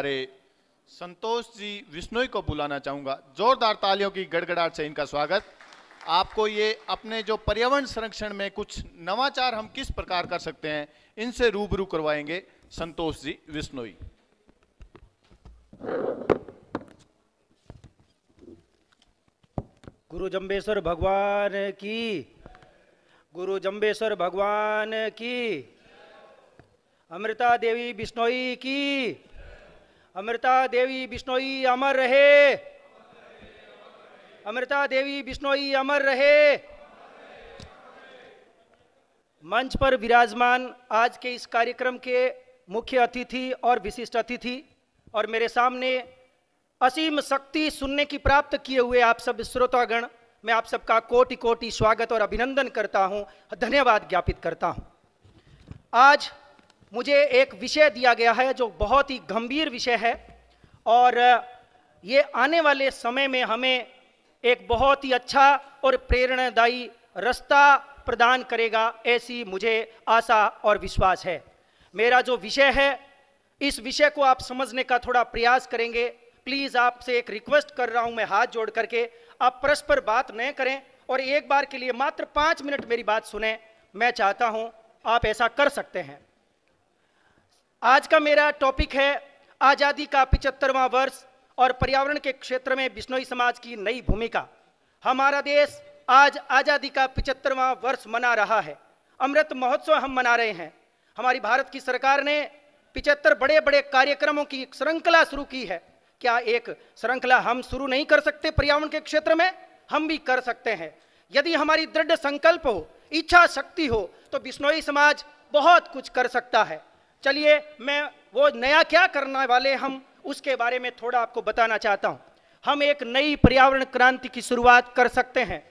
हमारे संतोष जी विश्नोई को बुलाना चाहूंगा जोरदार तालियों की गड़गड़ाहट से इनका स्वागत आपको ये अपने जो पर्यावरण संरक्षण में कुछ नवाचार हम किस प्रकार कर सकते हैं इनसे रूबरू करवाएंगे संतोष जी विश्नोई गुरु जम्बेश्वर भगवान की गुरु जम्बेश्वर भगवान की अमृता देवी बिश्नोई की अमृता देवी बिश्नोई अमर रहे अमृता देवी बिश्नोई अमर रहे मंच पर विराजमान आज के इस कार्यक्रम के मुख्य अतिथि और विशिष्ट अतिथि और मेरे सामने असीम शक्ति सुनने की प्राप्त किए हुए आप सब श्रोतागण मैं आप सबका कोटि कोटि स्वागत और अभिनंदन करता हूं धन्यवाद ज्ञापित करता हूं आज मुझे एक विषय दिया गया है जो बहुत ही गंभीर विषय है और ये आने वाले समय में हमें एक बहुत ही अच्छा और प्रेरणादायी रास्ता प्रदान करेगा ऐसी मुझे आशा और विश्वास है मेरा जो विषय है इस विषय को आप समझने का थोड़ा प्रयास करेंगे प्लीज़ आपसे एक रिक्वेस्ट कर रहा हूँ मैं हाथ जोड़ करके आप परस्पर बात न करें और एक बार के लिए मात्र पाँच मिनट मेरी बात सुने मैं चाहता हूँ आप ऐसा कर सकते हैं आज का मेरा टॉपिक है आज़ादी का पिचहत्तरवां वर्ष और पर्यावरण के क्षेत्र में बिश्नोई समाज की नई भूमिका हमारा देश आज आज़ादी का पिचहत्तरवा वर्ष मना रहा है अमृत महोत्सव हम मना रहे हैं हमारी भारत की सरकार ने पिचहत्तर बड़े बड़े कार्यक्रमों की श्रृंखला शुरू की है क्या एक श्रृंखला हम शुरू नहीं कर सकते पर्यावरण के क्षेत्र में हम भी कर सकते हैं यदि हमारी दृढ़ संकल्प हो इच्छा शक्ति हो तो बिश्नोई समाज बहुत कुछ कर सकता है चलिए मैं वो नया क्या करने वाले हम उसके बारे में थोड़ा आपको बताना चाहता हूँ हम एक नई पर्यावरण क्रांति की शुरुआत कर सकते हैं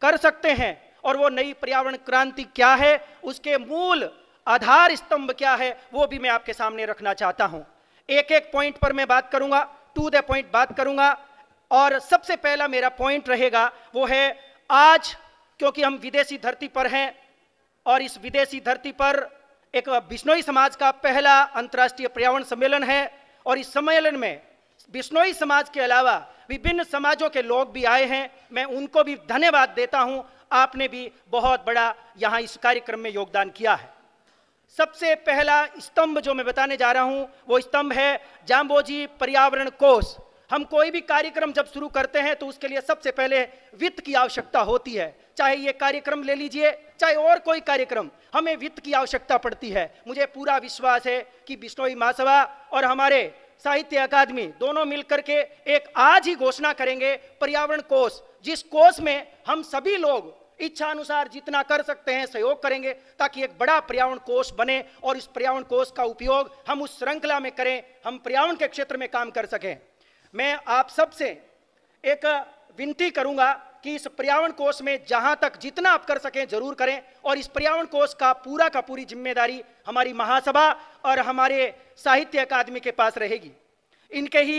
कर सकते हैं और वो नई पर्यावरण क्रांति क्या है उसके मूल आधार स्तंभ क्या है वो भी मैं आपके सामने रखना चाहता हूँ एक एक पॉइंट पर मैं बात करूँगा टू द पॉइंट बात करूँगा और सबसे पहला मेरा पॉइंट रहेगा वो है आज क्योंकि हम विदेशी धरती पर हैं और इस विदेशी धरती पर एक बिश्नोई समाज का पहला अंतर्राष्ट्रीय पर्यावरण सम्मेलन है और इस सम्मेलन में बिश्नोई समाज के अलावा विभिन्न समाजों के लोग भी आए हैं मैं उनको भी धन्यवाद देता हूं आपने भी बहुत बड़ा यहां इस कार्यक्रम में योगदान किया है सबसे पहला स्तंभ जो मैं बताने जा रहा हूं वो स्तंभ है जाम्बोजी पर्यावरण कोष हम कोई भी कार्यक्रम जब शुरू करते हैं तो उसके लिए सबसे पहले वित्त की आवश्यकता होती है चाहे ये कार्यक्रम ले लीजिए चाहे और कोई कार्यक्रम हमें वित्त की आवश्यकता पड़ती है मुझे पूरा विश्वास है कि बिश्नोई महासभा और हमारे साहित्य अकादमी दोनों मिलकर के एक आज ही घोषणा करेंगे पर्यावरण कोष जिस कोष में हम सभी लोग इच्छा अनुसार जितना कर सकते हैं सहयोग करेंगे ताकि एक बड़ा पर्यावरण कोष बने और इस पर्यावरण कोष का उपयोग हम उस श्रृंखला में करें हम पर्यावरण के क्षेत्र में काम कर सकें मैं आप सब से एक विनती करूंगा कि इस पर्यावरण कोष में जहां तक जितना आप कर सकें जरूर करें और इस पर्यावरण कोष का पूरा का पूरी जिम्मेदारी हमारी महासभा और हमारे साहित्य अकादमी के पास रहेगी इनके ही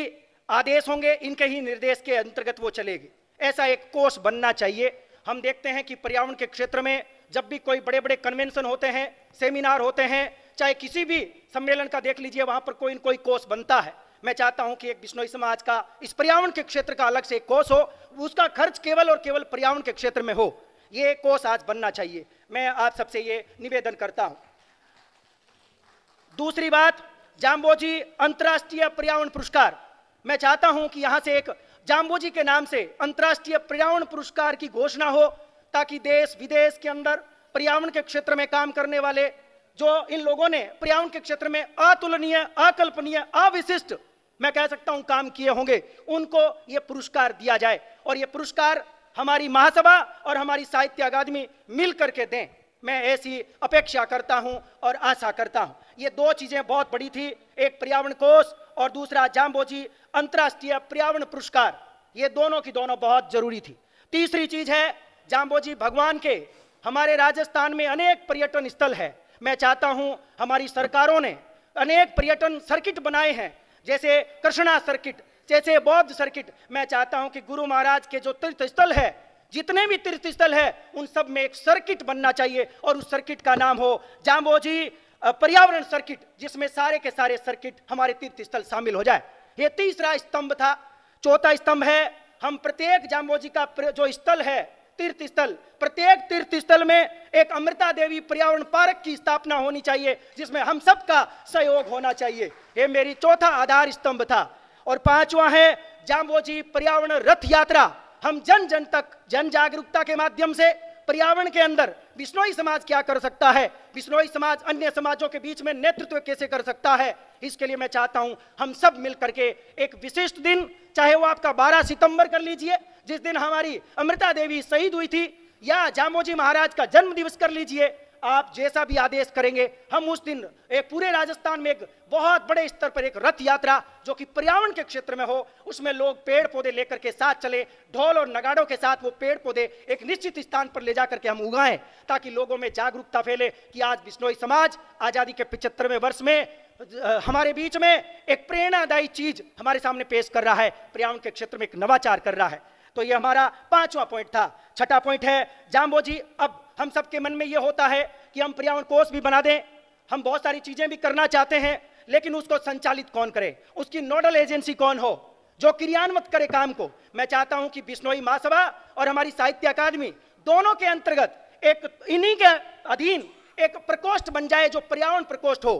आदेश होंगे इनके ही निर्देश के अंतर्गत वो चलेगी ऐसा एक कोष बनना चाहिए हम देखते हैं कि पर्यावरण के क्षेत्र में जब भी कोई बड़े बड़े कन्वेंशन होते हैं सेमिनार होते हैं चाहे किसी भी सम्मेलन का देख लीजिए वहां पर कोई न कोई कोष बनता है मैं चाहता हूं कि एक बिश्नोई समाज का इस पर्यावरण के क्षेत्र का अलग से एक कोष हो उसका खर्च केवल और केवल पर्यावरण के क्षेत्र में हो ये कोष आज बनना चाहिए मैं आप सबसे ये निवेदन करता हूं दूसरी बात जाम्बोजी अंतर्राष्ट्रीय पर्यावरण पुरस्कार मैं चाहता हूं कि यहां से एक जाम्बोजी के नाम से अंतर्राष्ट्रीय पर्यावरण पुरस्कार की घोषणा हो ताकि देश विदेश के अंदर पर्यावरण के क्षेत्र में काम करने वाले जो इन लोगों ने पर्यावरण के क्षेत्र में अतुलनीय अकल्पनीय अविशिष्ट मैं कह सकता हूं काम किए होंगे उनको ये पुरस्कार दिया जाए और ये पुरस्कार हमारी महासभा और हमारी साहित्य अकादमी मिल करके दें मैं ऐसी अपेक्षा करता हूं और आशा करता हूं ये दो चीज़ें बहुत बड़ी थी एक पर्यावरण कोष और दूसरा जाम्बोजी अंतर्राष्ट्रीय पर्यावरण पुरस्कार ये दोनों की दोनों बहुत जरूरी थी तीसरी चीज़ है जाम्बोजी भगवान के हमारे राजस्थान में अनेक पर्यटन स्थल है मैं चाहता हूं हमारी सरकारों ने अनेक पर्यटन सर्किट बनाए हैं जैसे कृष्णा सर्किट जैसे बौद्ध सर्किट मैं चाहता हूं कि गुरु महाराज के जो तीर्थ स्थल है जितने भी तीर्थ स्थल है उन सब में एक सर्किट बनना चाहिए और उस सर्किट का नाम हो जाम्बोजी पर्यावरण सर्किट जिसमें सारे के सारे सर्किट हमारे तीर्थ स्थल शामिल हो जाए ये तीसरा स्तंभ था चौथा स्तंभ है हम प्रत्येक जाम्बोजी का जो स्थल है तीर्थ स्थल प्रत्येक तीर्थ स्थल में एक अमृता देवी पर्यावरण पार्क की स्थापना होनी चाहिए जिसमें हम सबका सहयोग होना चाहिए ये मेरी चौथा आधार स्तंभ था और पांचवा है जाम्बोजी पर्यावरण रथ यात्रा हम जन जन तक जन जागरूकता के माध्यम से पर्यावरण के अंदर बिश्नोई समाज क्या कर सकता है बिश्नोई समाज अन्य समाजों के बीच में नेतृत्व कैसे कर सकता है इसके लिए मैं चाहता हूं हम सब मिल करके एक विशिष्ट दिन चाहे वो आपका 12 सितंबर कर लीजिए जिस दिन हमारी अमृता देवी शहीद हुई थी या जामोजी महाराज का जन्म दिवस कर लीजिए आप जैसा भी आदेश करेंगे हम उस दिन एक पूरे राजस्थान में एक बहुत बड़े स्तर पर एक रथ यात्रा जो कि पर्यावरण के क्षेत्र में हो उसमें लोग पेड़ पौधे लेकर के साथ चले ढोल और नगाड़ों के साथ वो पेड़ पौधे एक निश्चित स्थान पर ले जाकर के हम उगाएं ताकि लोगों में जागरूकता फैले कि आज बिश्नोई समाज आज़ादी के पिछहत्तरवें वर्ष में हमारे बीच में एक प्रेरणादायी चीज हमारे सामने पेश कर रहा है पर्यावरण के क्षेत्र में एक नवाचार कर रहा है तो ये हमारा पांचवा पॉइंट था छठा पॉइंट है जाम्बो जी अब हम सबके मन में ये होता है कि हम पर्यावरण कोष भी बना दें हम बहुत सारी चीजें भी करना चाहते हैं लेकिन उसको संचालित कौन करे उसकी नोडल एजेंसी कौन हो जो क्रियान्वित करे काम को मैं चाहता हूं कि बिश्नोई महासभा और हमारी साहित्य अकादमी दोनों के अंतर्गत एक इन्हीं के अधीन एक प्रकोष्ठ बन जाए जो पर्यावरण प्रकोष्ठ हो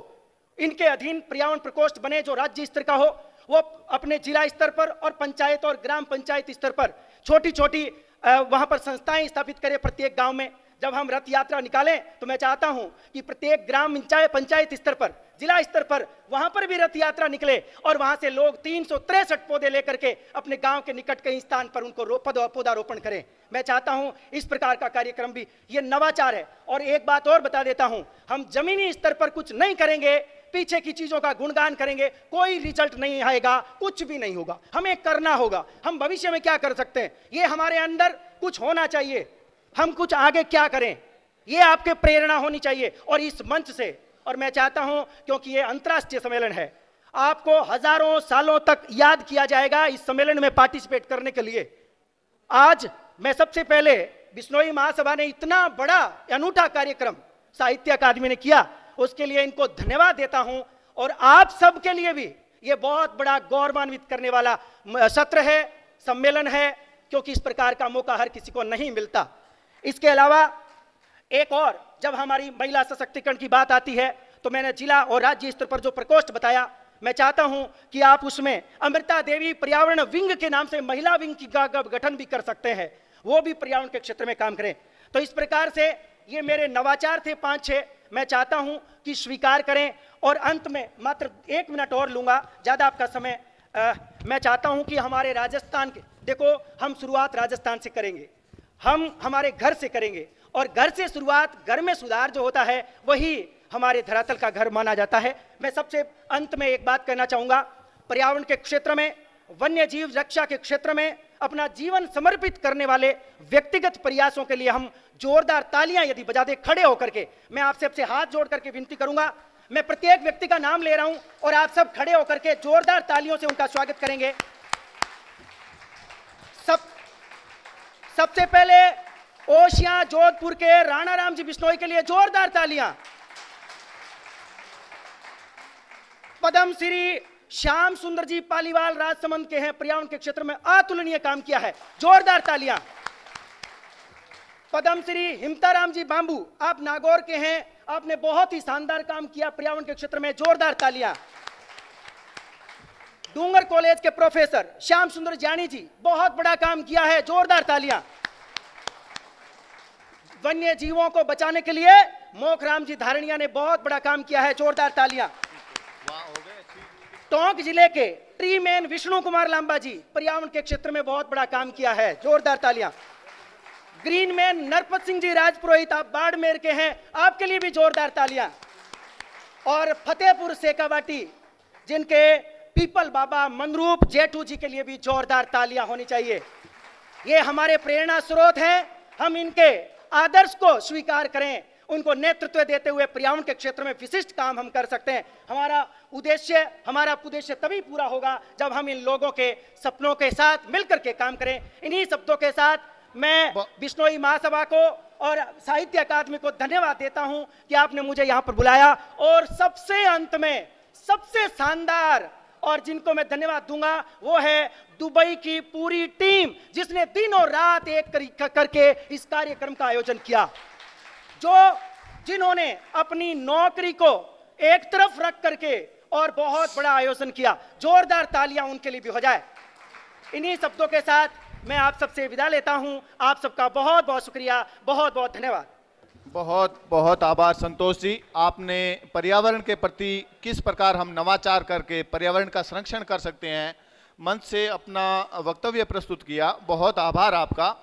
इनके अधीन पर्यावरण प्रकोष्ठ बने जो राज्य स्तर का हो वो अपने जिला स्तर पर और पंचायत और ग्राम पंचायत स्तर पर छोटी छोटी वहाँ पर संस्थाएं स्थापित करें प्रत्येक गांव में जब हम रथ यात्रा निकालें तो मैं चाहता हूं कि प्रत्येक ग्राम पंचायत स्तर पर जिला स्तर पर वहां पर भी रथ यात्रा निकले और वहां से लोग तीन पौधे लेकर के अपने गांव के निकट कई स्थान पर उनको पौधारोपण करें मैं चाहता हूं इस प्रकार का कार्यक्रम भी ये नवाचार है और एक बात और बता देता हूं हम जमीनी स्तर पर कुछ नहीं करेंगे पीछे की चीजों का गुणगान करेंगे कोई रिजल्ट नहीं आएगा कुछ भी नहीं होगा हमें करना होगा हम भविष्य में क्या कर सकते हैं ये हमारे अंदर कुछ होना चाहिए हम कुछ आगे क्या करें ये आपके प्रेरणा होनी चाहिए और इस मंच से और मैं चाहता हूं क्योंकि ये अंतर्राष्ट्रीय सम्मेलन है आपको हजारों सालों तक याद किया जाएगा इस सम्मेलन में पार्टिसिपेट करने के लिए आज मैं सबसे पहले बिश्नोई महासभा ने इतना बड़ा अनूठा कार्यक्रम साहित्य अकादमी ने किया उसके लिए इनको धन्यवाद देता हूं और आप सबके लिए भी ये बहुत बड़ा गौरवान्वित करने वाला सत्र है सम्मेलन है क्योंकि इस प्रकार का मौका हर किसी को नहीं मिलता इसके अलावा एक और जब हमारी महिला सशक्तिकरण की बात आती है तो मैंने जिला और राज्य स्तर पर जो प्रकोष्ठ बताया मैं चाहता हूं कि आप उसमें अमृता देवी पर्यावरण विंग के नाम से महिला विंग की गठन भी कर सकते हैं वो भी पर्यावरण के क्षेत्र में काम करें तो इस प्रकार से ये मेरे नवाचार थे पांच छह मैं चाहता हूं कि स्वीकार करें और अंत में मात्र एक मिनट और लूंगा ज़्यादा आपका समय आ, मैं चाहता हूं कि हमारे राजस्थान के देखो हम शुरुआत राजस्थान से करेंगे हम हमारे घर से करेंगे और घर से शुरुआत घर में सुधार जो होता है वही हमारे धरातल का घर माना जाता है मैं सबसे अंत में एक बात कहना चाहूँगा पर्यावरण के क्षेत्र में वन्य जीव रक्षा के क्षेत्र में अपना जीवन समर्पित करने वाले व्यक्तिगत प्रयासों के लिए हम जोरदार तालियां यदि बजा दे खड़े होकर के मैं आप सबसे हाथ जोड़ करके विनती करूंगा मैं प्रत्येक व्यक्ति का नाम ले रहा हूं और आप सब खड़े होकर के जोरदार तालियों से उनका स्वागत करेंगे सब सबसे पहले ओशिया जोधपुर के राणा राम जी बिश्नोई के लिए जोरदार तालियां पदम श्री श्याम सुंदर जी पालीवाल राजसमंद के हैं पर्यावरण के क्षेत्र में अतुलनीय काम किया है जोरदार तालियां पदम श्री हिमताराम जी बांबू आप नागौर के हैं आपने बहुत ही शानदार काम किया पर्यावरण के क्षेत्र में जोरदार तालियां डूंगर कॉलेज के प्रोफेसर श्याम सुंदर जानी जी बहुत बड़ा काम किया है जोरदार तालियां वन्य जीवों को बचाने के लिए मोखराम जी धारणिया ने बहुत बड़ा काम किया है जोरदार तालियां टोंक जिले के ट्री मैन विष्णु कुमार लांबा जी पर्यावरण के क्षेत्र में बहुत बड़ा काम किया है जोरदार तालियां ग्रीन मैन नरपत सिंह जी राजपुरोहित आप बाड़मेर के हैं आपके लिए भी जोरदार तालियां और फतेहपुर सेकावाटी जिनके पीपल बाबा मनरूप जेठू जी के लिए भी जोरदार तालियां होनी चाहिए ये हमारे प्रेरणा स्रोत हैं हम इनके आदर्श को स्वीकार करें उनको नेतृत्व देते हुए पर्यावरण के क्षेत्र में विशिष्ट काम हम कर सकते हैं हमारा उद्देश्य हमारा उद्देश्य तभी पूरा होगा जब हम इन लोगों के सपनों के साथ मिलकर के काम करें इन्हीं शब्दों के साथ मैं बिश्नोई महासभा को और साहित्य अकादमी को धन्यवाद देता हूं कि आपने मुझे यहाँ पर बुलाया और सबसे अंत में सबसे शानदार और जिनको मैं धन्यवाद दूंगा वो है दुबई की पूरी टीम जिसने दिन और रात एक करके इस कार्यक्रम का आयोजन किया जो जिन्होंने अपनी नौकरी को एक तरफ रख करके और बहुत बड़ा आयोजन किया जोरदार तालियां उनके लिए भी हो जाए इन्हीं शब्दों के साथ मैं आप सबसे विदा लेता हूं आप सबका बहुत बहुत शुक्रिया बहुत बहुत धन्यवाद बहुत बहुत आभार संतोष जी आपने पर्यावरण के प्रति किस प्रकार हम नवाचार करके पर्यावरण का संरक्षण कर सकते हैं मंच से अपना वक्तव्य प्रस्तुत किया बहुत आभार आपका